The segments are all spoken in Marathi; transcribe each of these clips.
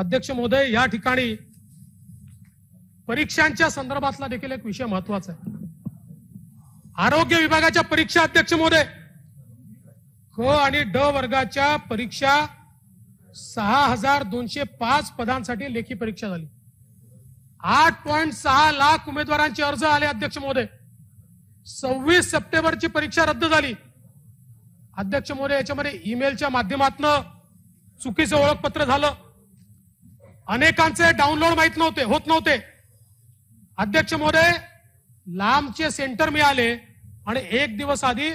अध्यक्ष महोदय या ठिकाणी परीक्षांच्या संदर्भातला देखील एक विषय महत्वाचा आहे आरोग्य विभागाच्या परीक्षा अध्यक्ष महोदय क आणि ड वर्गाच्या परीक्षा सहा हजार दोनशे पाच पदांसाठी लेखी परीक्षा झाली आठ पॉईंट सहा लाख उमेदवारांचे अर्ज आले अध्यक्ष महोदय सव्वीस सप्टेंबरची परीक्षा रद्द झाली अध्यक्ष महोदय याच्यामध्ये ईमेलच्या माध्यमातनं चुकीचं ओळखपत्र झालं अनेकांचे डाउनलोड माहीत नव्हते होत नव्हते अध्यक्ष महोदय लांबचे सेंटर मिळाले आणि एक दिवस आधी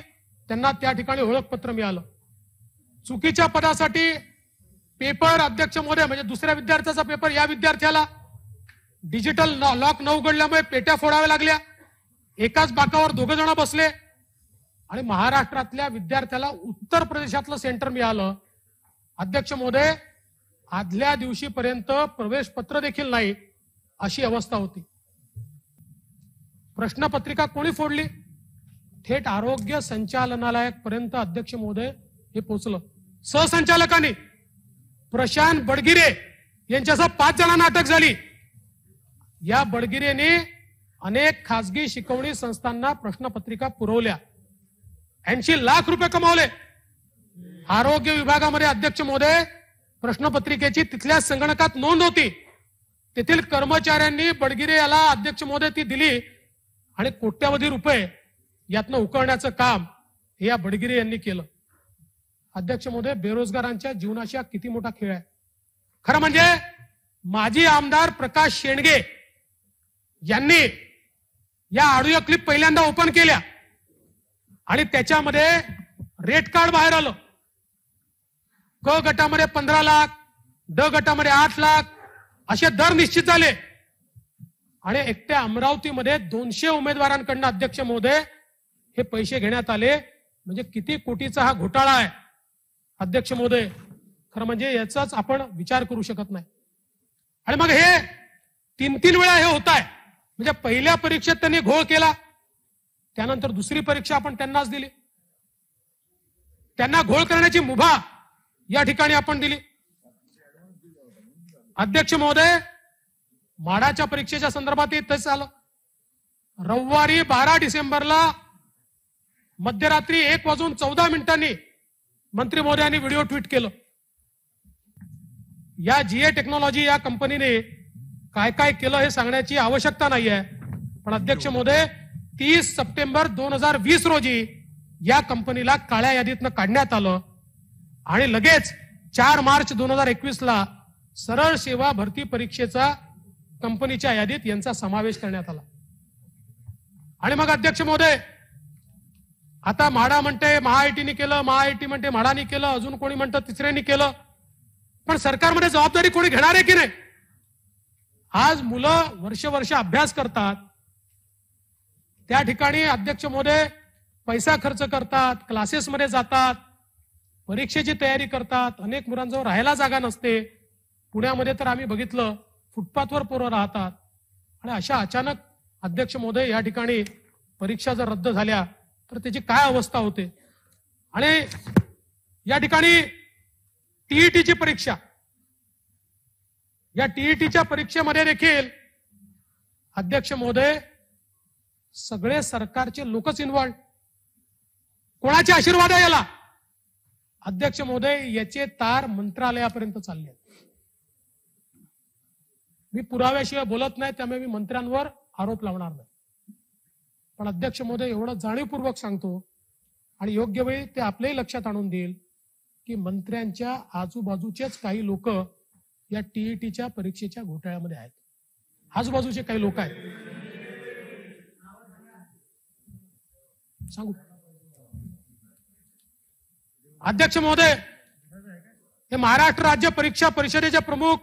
त्यांना त्या ठिकाणी ओळखपत्र मिळालं चुकीच्या पदासाठी पेपर अध्यक्ष महोदय म्हणजे दुसऱ्या विद्यार्थ्याचा पेपर या विद्यार्थ्याला डिजिटल लॉक न उघडल्यामुळे पेट्या फोडाव्या लागल्या एकाच बाकावर दोघे जण बसले आणि महाराष्ट्रातल्या विद्यार्थ्याला उत्तर प्रदेशातलं सेंटर मिळालं अध्यक्ष महोदय आदल्या दिवशीपर्यंत प्रवेश पत्र देखील नाही अशी अवस्था होती प्रश्नपत्रिका कोणी फोडली थेट आरोग्य संचालनालयापर्यंत अध्यक्ष महोदय हे पोचलं सहसंचालकांनी प्रशांत बडगिरे यांच्यासह पाच जणांना अटक झाली या बडगिरेने अनेक खासगी शिकवणी संस्थांना प्रश्नपत्रिका पुरवल्या ऐंशी लाख रुपये कमावले आरोग्य विभागामध्ये अध्यक्ष महोदय प्रश्नपत्रिकेची तिथल्या संगणकात नोंद होती तेथील कर्मचाऱ्यांनी बडगिरे याला अध्यक्ष महोदय ती दिली आणि कोट्यावधी रुपये यातनं उकळण्याचं काम हे या बडगिरे यांनी केलं अध्यक्ष महोदय बेरोजगारांच्या जीवनाशी किती मोठा खेळ आहे खरं म्हणजे माजी आमदार प्रकाश शेंडगे यांनी या ऑडिओ क्लिप पहिल्यांदा ओपन केल्या आणि त्याच्यामध्ये रेट कार्ड बाहेर आलं क गटामध्ये पंधरा लाख ड गटामध्ये आठ लाख असे दर निश्चित झाले आणि एकट्या अमरावतीमध्ये दोनशे उमेदवारांकडनं अध्यक्ष महोदय हे पैसे घेण्यात आले म्हणजे किती कोटीचा हा घोटाळा आहे अध्यक्ष महोदय खरं म्हणजे याचाच आपण विचार करू शकत नाही आणि मग हे तीन तीन वेळा हे होत आहे म्हणजे पहिल्या परीक्षेत त्यांनी घोळ केला त्यानंतर दुसरी परीक्षा आपण त्यांनाच दिली त्यांना घोळ करण्याची मुभा या ठिकाणी आपण दिली अध्यक्ष महोदय माडाच्या परीक्षेच्या संदर्भात तेच आलं रविवारी बारा डिसेंबरला मध्यरात्री एक वाजून चौदा मिनिटांनी मंत्री महोदयांनी व्हिडिओ ट्विट केलं या जीए टेक्नॉलॉजी या कंपनीने काय काय केलं हे सांगण्याची आवश्यकता नाही आहे पण अध्यक्ष महोदय तीस सप्टेंबर दोन हजार वीस रोजी या कंपनीला काळ्या यादीतनं काढण्यात आलं आणि लगेच चार मार्च दोन हजार एकवीस ला सरळ सेवा भरती परीक्षेचा कंपनीच्या यादीत यांचा समावेश करण्यात आला आणि मग अध्यक्ष महोदय आता म्हाडा म्हणते महाआयटीने केलं महाआयटी म्हणते म्हाडाने केलं अजून कोणी म्हणतं तिसऱ्याने केलं पण सरकारमध्ये जबाबदारी कोणी घेणार आहे की नाही आज मुलं वर्ष वर्ष अभ्यास करतात त्या ठिकाणी अध्यक्ष मोदय पैसा खर्च करतात क्लासेसमध्ये जातात परीक्षेची तयारी करतात अनेक मुलांजवळ राहायला जागा नसते पुण्यामध्ये तर आम्ही बघितलं फुटपाथवर पोरं राहतात आणि अशा अचानक अध्यक्ष महोदय या ठिकाणी परीक्षा जर रद्द झाल्या तर त्याची काय अवस्था होते आणि या ठिकाणी टीईटीची परीक्षा या टीईटीच्या परीक्षेमध्ये देखील अध्यक्ष महोदय सगळे सरकारचे लोकच इन्व्हॉल्ड कोणाचे आशीर्वाद आहे याला अध्यक्ष महोदय याचे तार मंत्रालयापर्यंत चालले मी पुराव्याशिवाय बोलत नाही त्यामुळे मी मंत्र्यांवर आरोप लावणार नाही पण अध्यक्ष महोदय एवढं जाणीवपूर्वक सांगतो आणि योग्य वेळी ते आपल्याही लक्षात आणून देईल की मंत्र्यांच्या आजूबाजूचेच काही लोक या टीईटीच्या परीक्षेच्या घोटाळ्यामध्ये आहेत आजूबाजूचे काही लोक आहेत सांगू अध्यक्ष महोदय हे महाराष्ट्र राज्य परीक्षा परिषदेचे प्रमुख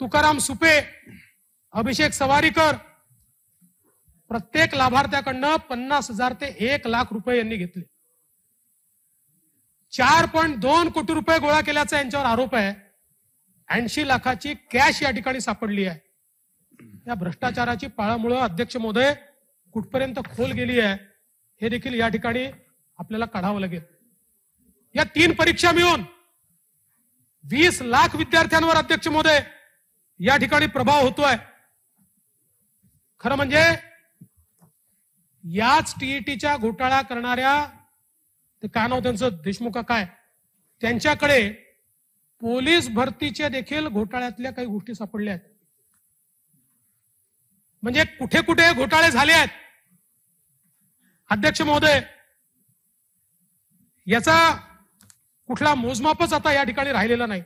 तुकाराम सुपे अभिषेक सवारीकर प्रत्येक लाभार्थ्याकडनं पन्नास हजार ते एक लाख रुपये यांनी घेतले चार पॉईंट दोन कोटी रुपये गोळा केल्याचा यांच्यावर आरोप आहे ऐंशी लाखाची कॅश या ठिकाणी सापडली आहे या भ्रष्टाचाराची पाळामुळं अध्यक्ष महोदय कुठपर्यंत खोल गेली आहे हे देखील या ठिकाणी आपल्याला काढावं लागेल या तीन परीक्षा मिळून वीस लाख विद्यार्थ्यांवर अध्यक्ष मोदय या ठिकाणी प्रभाव होतोय खरं म्हणजे याच टीईटीच्या घोटाळा करणाऱ्या ते काय नाव त्यांचं देशमुख काय त्यांच्याकडे पोलीस भरतीच्या देखील घोटाळ्यातल्या काही गोष्टी सापडल्या आहेत म्हणजे कुठे कुठे घोटाळे झाले आहेत अध्यक्ष महोदय याचा कुठला मोजमापच आता या ठिकाणी राहिलेला नाही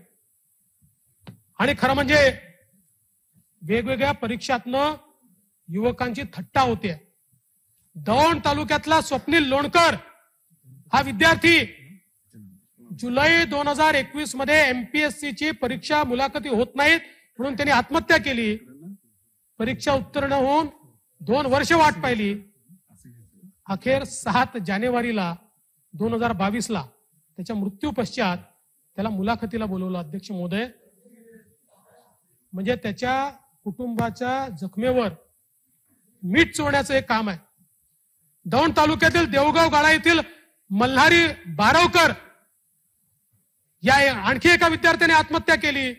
आणि खरं म्हणजे वेगवेगळ्या परीक्षातन युवकांची थट्टा होते दौंड तालुक्यातला स्वप्नील लोणकर हा विद्यार्थी जुलै दोन हजार एकवीस मध्ये एमपीएससी ची परीक्षा मुलाखती होत नाहीत म्हणून त्यांनी आत्महत्या केली परीक्षा उत्तीर्ण होऊन दोन वर्ष वाट पाहिली अखेर सात जानेवारीला दोन हजार बावीस ला त्याच्या मृत्यू पश्चात त्याला मुलाखतीला बोलवलं अध्यक्ष मोदय म्हणजे त्याच्या कुटुंबाच्या जखमेवर मीठ चोरण्याचं एक काम आहे दौंड तालुक्यातील देवगाव गाळा येथील मल्हारी बारवकर या आणखी एका विद्यार्थ्याने आत्महत्या केली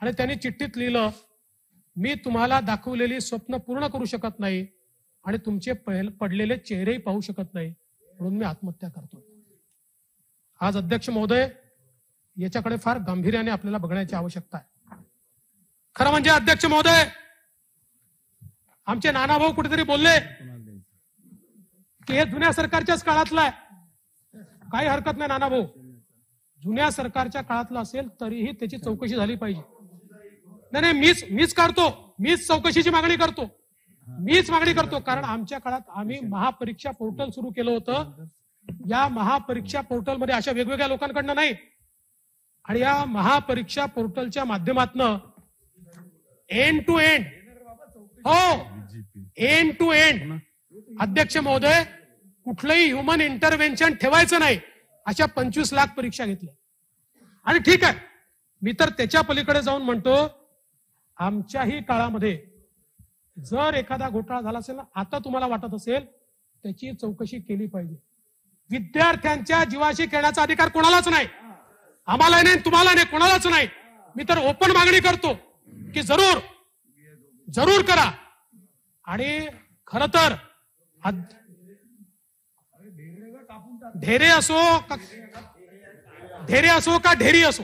आणि त्यांनी चिठ्ठीत लिहिलं मी तुम्हाला दाखवलेली स्वप्न पूर्ण करू शकत नाही आणि तुमचे पडलेले चेहरेही पाहू शकत नाही म्हणून मी आत्महत्या करतो आज अध्यक्ष महोदय याच्याकडे फार गांभीर्याने आपल्याला बघण्याची आवश्यकता आहे खरं म्हणजे अध्यक्ष महोदय आमचे नाना भाऊ कुठेतरी बोलले की हे जुन्या सरकारच्याच काळातलं आहे काही हरकत नाही नाना भाऊ जुन्या सरकारच्या काळातलं असेल तरीही त्याची चौकशी झाली पाहिजे नाही नाही मीच मीच काढतो मीच चौकशीची मागणी करतो मीच मागणी करतो कारण आमच्या काळात आम्ही महापरीक्षा पोर्टल सुरू केलं होतं या महापरीक्षा पोर्टल मध्ये अशा वेगवेगळ्या लोकांकडनं नाही आणि या महापरीक्षा पोर्टलच्या माध्यमातन एंड टू एंड हो एंड टू एंड अध्यक्ष महोदय कुठलंही ह्युमन इंटरव्हेन्शन ठेवायचं नाही अशा पंचवीस लाख परीक्षा घेतल्या आणि ठीक आहे मी तर त्याच्या पलीकडे जाऊन म्हणतो आमच्याही काळामध्ये जर एखादा घोटाळा झाला असेल ना आता तुम्हाला वाटत असेल त्याची चौकशी केली पाहिजे विद्यार्थ्यांच्या जीवाशी खेळण्याचा अधिकार कोणालाच नाही आम्हाला नाही तुम्हाला नाही कोणालाच नाही मी तर ओपन मागणी करतो की जरूर जरूर करा आणि खर तर ढेरे असो ढेरे असो का ढेरी असो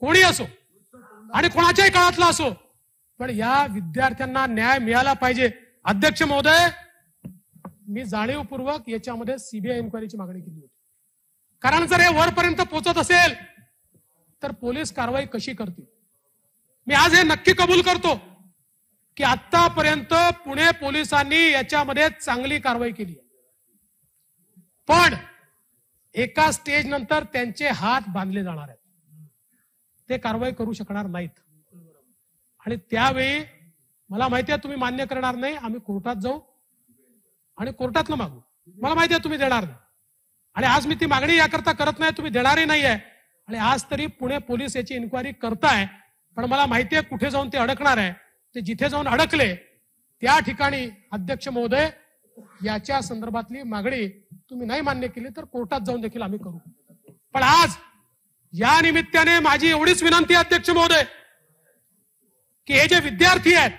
कोणी असो आणि कोणाच्याही काळातला असो पण या विद्यार्थ्यांना न्याय मिळाला पाहिजे अध्यक्ष महोदय मी जाणीवपूर्वक याच्यामध्ये सीबीआय इन्क्वायरीची मागणी केली होती कारण जर हे वरपर्यंत पोहोचत असेल तर पोलीस कारवाई कशी करतील मी आज हे नक्की कबूल करतो की आतापर्यंत पुणे पोलिसांनी याच्यामध्ये चांगली कारवाई केली पण एका स्टेज नंतर त्यांचे हात बांधले जाणार आहेत ते कारवाई करू शकणार नाहीत आणि त्यावेळी मला माहिती आहे तुम्ही मान्य करणार नाही आम्ही कोर्टात जाऊ आणि कोर्टातलं मागू मला माहिती आहे तुम्ही देणार नाही आणि आज मी ती मागणी याकरता करत नाही तुम्ही देणारही नाही आहे आणि आज तरी पुणे पोलीस याची इन्क्वायरी करताय पण मला माहिती आहे कुठे जाऊन ते अडकणार आहे ते जिथे जाऊन अडकले त्या ठिकाणी अध्यक्ष महोदय याच्या संदर्भातली मागणी तुम्ही नाही मान्य केली तर कोर्टात जाऊन देखील आम्ही करू पण आज या निमित्ताने माझी एवढीच विनंती अध्यक्ष महोदय की हे जे विद्यार्थी आहेत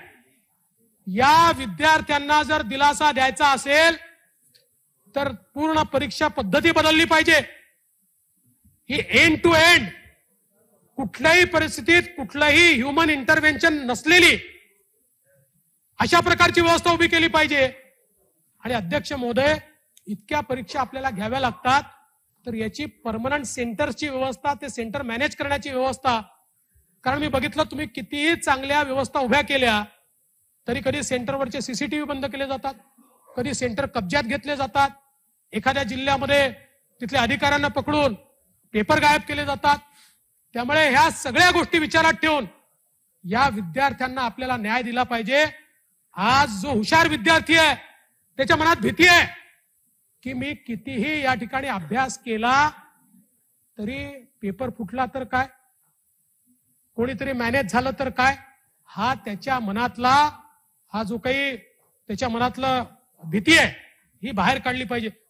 या विद्यार्थ्यांना जर दिलासा द्यायचा असेल तर पूर्ण परीक्षा पद्धती बदलली पाहिजे ही एंड टू एंड कुठल्याही परिस्थितीत कुठलंही ह्युमन इंटरव्हेन्शन नसलेली अशा प्रकारची व्यवस्था उभी केली पाहिजे आणि अध्यक्ष महोदय इतक्या परीक्षा आपल्याला घ्याव्या लागतात तर याची परमनंट सेंटरची व्यवस्था ते सेंटर मॅनेज करण्याची व्यवस्था कारण मी बघितलं तुम्ही कितीही चांगल्या व्यवस्था उभ्या केल्या तरी कधी सेंटरवरचे सीसीटीव्ही बंद केले जातात कधी सेंटर कब्जात घेतले जातात एखाद्या जिल्ह्यामध्ये तिथल्या अधिकाऱ्यांना पकडून पेपर गायब केले जातात त्यामुळे ह्या सगळ्या गोष्टी विचारात ठेवून या विद्यार्थ्यांना आपल्याला न्याय दिला पाहिजे आज जो हुशार विद्यार्थी आहे त्याच्या मनात भीती आहे कि मी कितीही या ठिकाणी अभ्यास केला तरी पेपर फुटला तर काय कोणीतरी मॅनेज झालं तर काय हा त्याच्या मनातला हा जो काही त्याच्या मनातलं भीती आहे ही बाहेर काढली पाहिजे